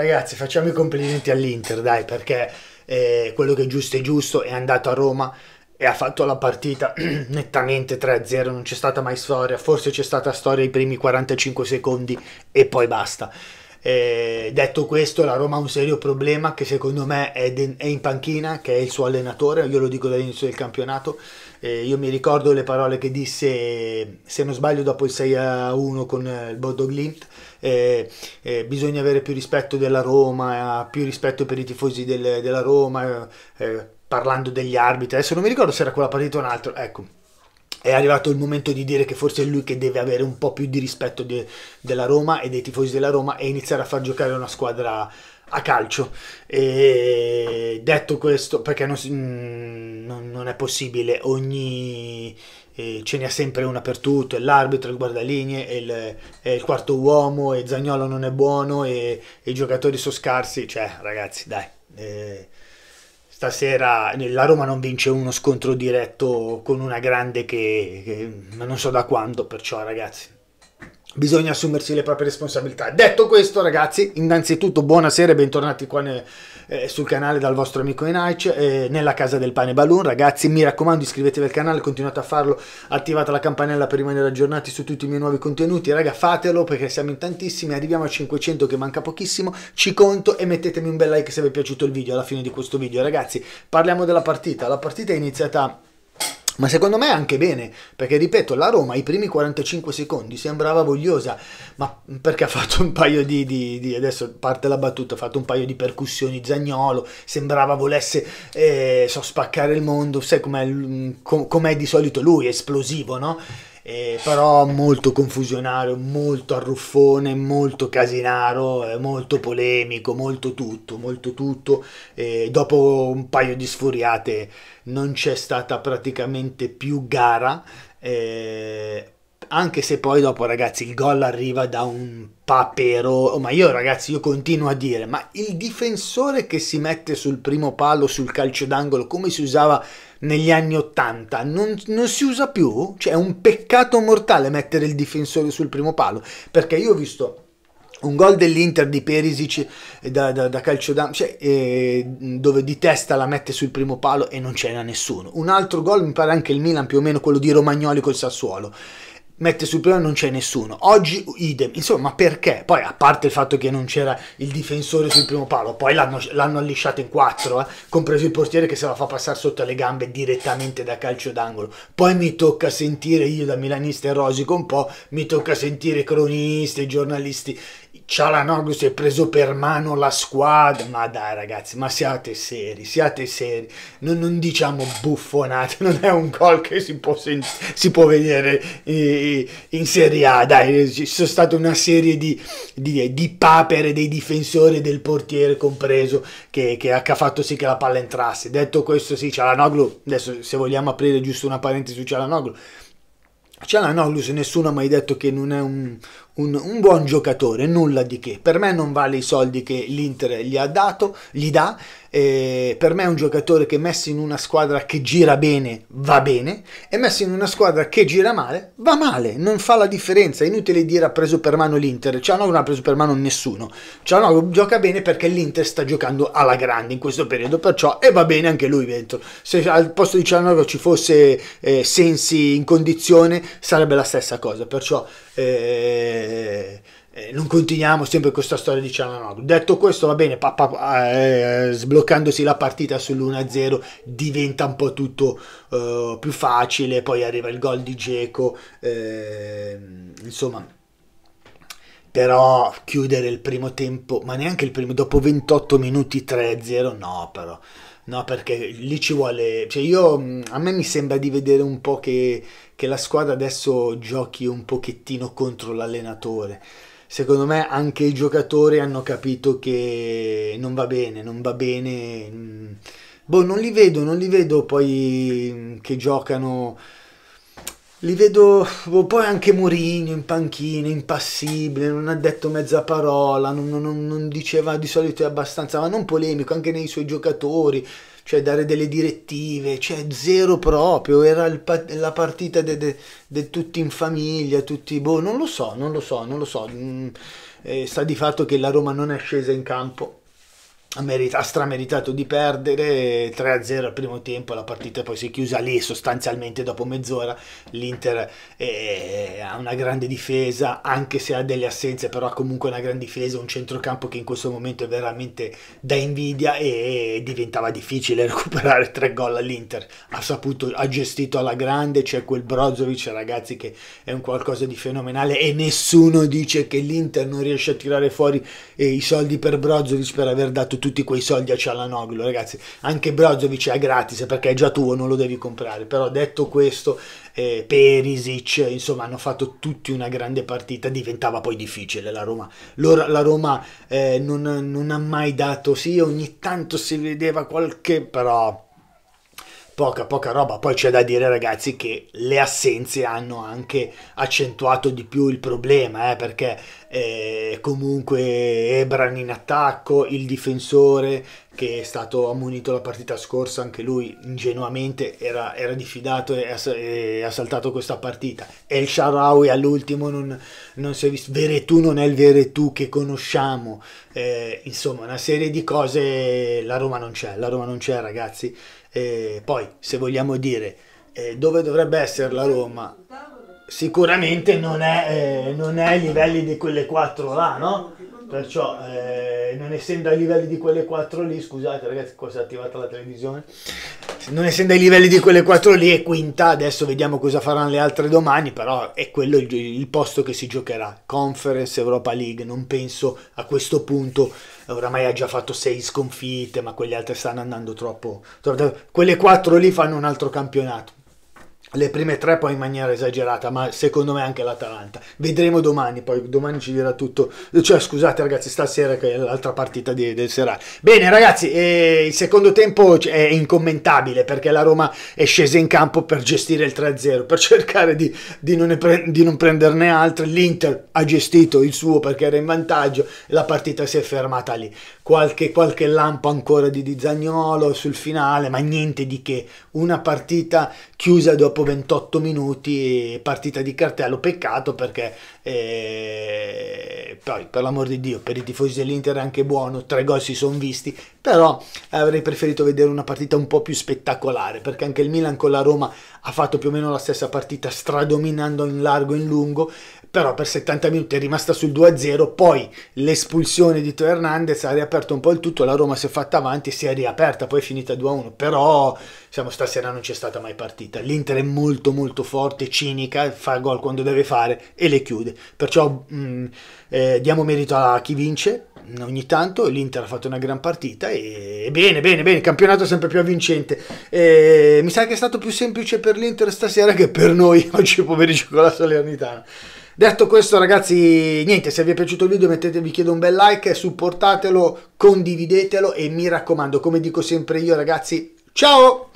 ragazzi, facciamo i complimenti all'Inter, dai, perché eh, quello che è giusto è giusto, è andato a Roma e ha fatto la partita nettamente 3-0, non c'è stata mai storia, forse c'è stata storia i primi 45 secondi e poi basta. Eh, detto questo, la Roma ha un serio problema che secondo me è, de- è in panchina, che è il suo allenatore, io lo dico dall'inizio del campionato. Eh, io mi ricordo le parole che disse, se non sbaglio, dopo il 6 a 1 con eh, il Bodo Glint. Eh, eh, bisogna avere più rispetto della Roma, eh, più rispetto per i tifosi del, della Roma, eh, parlando degli arbitri. Adesso non mi ricordo se era quella partita o un'altra. Ecco, è arrivato il momento di dire che forse è lui che deve avere un po' più di rispetto de, della Roma e dei tifosi della Roma e iniziare a far giocare una squadra a calcio. E detto questo, perché non, mm, non è possibile, ogni eh, ce n'è sempre una per tutto, è l'arbitro, il guardalinee, è il, è il, quarto uomo, e Zagnolo non è buono, e, e i giocatori sono scarsi, cioè ragazzi dai. Eh, stasera la Roma non vince uno scontro diretto con una grande che, che non so da quando, perciò ragazzi bisogna assumersi le proprie responsabilità. Detto questo, ragazzi, innanzitutto buonasera e bentornati qua ne, eh, sul canale dal vostro amico Enaic, eh, nella casa del pane balloon. Ragazzi, mi raccomando, iscrivetevi al canale, continuate a farlo, attivate la campanella per rimanere aggiornati su tutti i miei nuovi contenuti. Raga, fatelo perché siamo in tantissimi, arriviamo a 500 che manca pochissimo, ci conto e mettetemi un bel like se vi è piaciuto il video alla fine di questo video. Ragazzi, parliamo della partita. La partita è iniziata ma secondo me anche bene, perché ripeto, la Roma i primi 45 secondi sembrava vogliosa, ma perché ha fatto un paio di, di, di adesso parte la battuta, ha fatto un paio di percussioni Zagnolo, sembrava volesse eh, so, spaccare il mondo, sai com'è, mm, com'è di solito lui, esplosivo, no? Eh, però molto confusionario, molto arruffone, molto casinaro, eh, molto polemico, molto tutto, molto tutto. Eh, dopo un paio di sfuriate non c'è stata praticamente più gara, eh, anche se poi dopo ragazzi il gol arriva da un papero, oh, ma io ragazzi io continuo a dire, ma il difensore che si mette sul primo palo, sul calcio d'angolo, come si usava negli anni 80 non, non, si usa più? Cioè è un peccato mortale mettere il difensore sul primo palo, perché io ho visto un gol dell'Inter di Perisic eh, da, da, da calcio da, cioè, eh, dove di testa la mette sul primo palo e non c'era nessuno. Un altro gol mi pare anche il Milan più o meno quello di Romagnoli col Sassuolo mette sul piano e non c'è nessuno. Oggi idem, insomma perché? Poi a parte il fatto che non c'era il difensore sul primo palo, poi l'hanno, l'hanno allisciato in quattro, eh? compreso il portiere che se la fa passare sotto le gambe direttamente da calcio d'angolo. Poi mi tocca sentire io da milanista e rosico un po', mi tocca sentire cronisti, e giornalisti Cialanoglu si è preso per mano la squadra, ma dai ragazzi, ma siate seri, siate seri, non, non diciamo buffonate, non è un gol che si può, si può vedere eh, eh, in Serie A, dai, ci sono state una serie di, di, di papere dei difensori e del portiere compreso che, che, ha fatto sì che la palla entrasse. Detto questo sì, Cialanoglu, adesso se vogliamo aprire giusto una parentesi su Cialanoglu, Cialanoglu se nessuno ha mai detto che non è un, un, un, buon giocatore, nulla di che. Per me non vale i soldi che l'Inter gli ha dato, gli dà. Eh, per me è un giocatore che messo in una squadra che gira bene va bene e messo in una squadra che gira male va male, non fa la differenza. È inutile dire ha preso per mano l'Inter. Cianoglu non ha preso per mano nessuno. Cianoglu gioca bene perché l'Inter sta giocando alla grande in questo periodo, perciò e va bene anche lui dentro. Se al posto di Cianoglu ci fosse eh, Sensi in condizione sarebbe la stessa cosa, perciò eh, eh, eh, non continuiamo sempre questa storia diciamo no, Detto questo, va bene, pa, pa, eh, sbloccandosi la partita sull'1-0 diventa un po' tutto eh, più facile, poi arriva il gol di Geco, ehm, insomma però chiudere il primo tempo, ma neanche il primo, dopo 28 minuti 3-0, no però, No, perché lì ci vuole... Cioè io, mm, a me mi sembra di vedere un po' che, che la squadra adesso giochi un pochettino contro l'allenatore secondo me anche i giocatori hanno capito che non va bene, non va bene. Mm, boh, non li vedo, non li vedo poi mm, che giocano li vedo boh, poi anche Mourinho in panchina, impassibile, non ha detto mezza parola, non, non, non, diceva di solito è abbastanza, ma non polemico anche nei suoi giocatori, cioè dare delle direttive, cioè zero proprio, era pa la partita di tutti in famiglia, tutti, boh, non lo so, non lo so, non lo so, mm, eh, sta di fatto che la Roma non è scesa in campo ha, strameritato di perdere 3-0 al primo tempo, la partita poi si è chiusa lì sostanzialmente dopo mezz'ora, l'Inter eh, ha una grande difesa, anche se ha delle assenze, però ha comunque una gran difesa, un centrocampo che in questo momento è veramente da invidia e diventava difficile recuperare tre gol all'Inter, ha saputo, ha gestito alla grande, c'è quel Brozovic ragazzi che è un qualcosa di fenomenale e nessuno dice che l'Inter non riesce a tirare fuori eh, i soldi per Brozovic per aver dato tutti quei soldi a Cialanoglu, ragazzi. Anche Brozovic è gratis perché è già tuo, non lo devi comprare. Però detto questo, eh, Perisic, insomma, hanno fatto tutti una grande partita. Diventava poi difficile la Roma. L'ora, la Roma eh, non, non ha mai dato, sì, ogni tanto si vedeva qualche, però poca poca roba. Poi c'è da dire, ragazzi, che le assenze hanno anche accentuato di più il problema, eh, perché eh, comunque Ebran in attacco, il difensore che è stato ammonito la partita scorsa, anche lui ingenuamente era, era diffidato e ha, e ha, saltato questa partita. E il Sharawi all'ultimo non, non, si è visto, Veretù non è il Veretù che conosciamo, eh, insomma una serie di cose, la Roma non c'è, la Roma non c'è ragazzi. Eh, poi se vogliamo dire eh, dove dovrebbe essere la Roma sicuramente non è, eh, non è, ai livelli di quelle quattro là, no? Perciò, eh, non essendo ai livelli di quelle quattro lì, scusate ragazzi, qua si è attivata la televisione, non essendo ai livelli di quelle quattro lì è quinta, adesso vediamo cosa faranno le altre domani, però è quello il, il posto che si giocherà, Conference Europa League, non penso a questo punto, oramai ha già fatto sei sconfitte, ma quelle altre stanno andando troppo, troppo quelle quattro lì fanno un altro campionato le prime tre poi in maniera esagerata, ma secondo me anche l'Atalanta. Vedremo domani, poi domani ci dirà tutto. Cioè, scusate ragazzi, stasera che è l'altra partita di, del serale. Bene ragazzi, eh, il secondo tempo è incommentabile perché la Roma è scesa in campo per gestire il 3-0, per cercare di, di, non, di non prenderne altre. L'Inter ha gestito il suo perché era in vantaggio, la partita si è fermata lì qualche, qualche lampo ancora di, di sul finale, ma niente di che. Una partita chiusa dopo 28 minuti, partita di cartello, peccato perché eh, poi per l'amor di Dio, per i tifosi dell'Inter è anche buono, tre gol si sono visti, però avrei preferito vedere una partita un po' più spettacolare, perché anche il Milan con la Roma ha fatto più o meno la stessa partita, stradominando in largo e in lungo, però per 70 minuti è rimasta sul 2-0, poi l'espulsione di Teo Hernandez ha riaperto aperto un po' il tutto, la Roma si è fatta avanti, si è riaperta, poi è finita 2-1, però diciamo, stasera non c'è stata mai partita. L'Inter è molto molto forte, cinica, fa gol quando deve fare e le chiude. Perciò mh, mm, eh, diamo merito a chi vince, ogni tanto l'Inter ha fatto una gran partita e bene, bene, bene, campionato sempre più avvincente. E eh, mi sa che è stato più semplice per l'Inter stasera che per noi oggi pomeriggio con la Salernitana. Detto questo ragazzi, niente, se vi è piaciuto il video mettete, vi chiedo un bel like, supportatelo, condividetelo e mi raccomando, come dico sempre io ragazzi, ciao!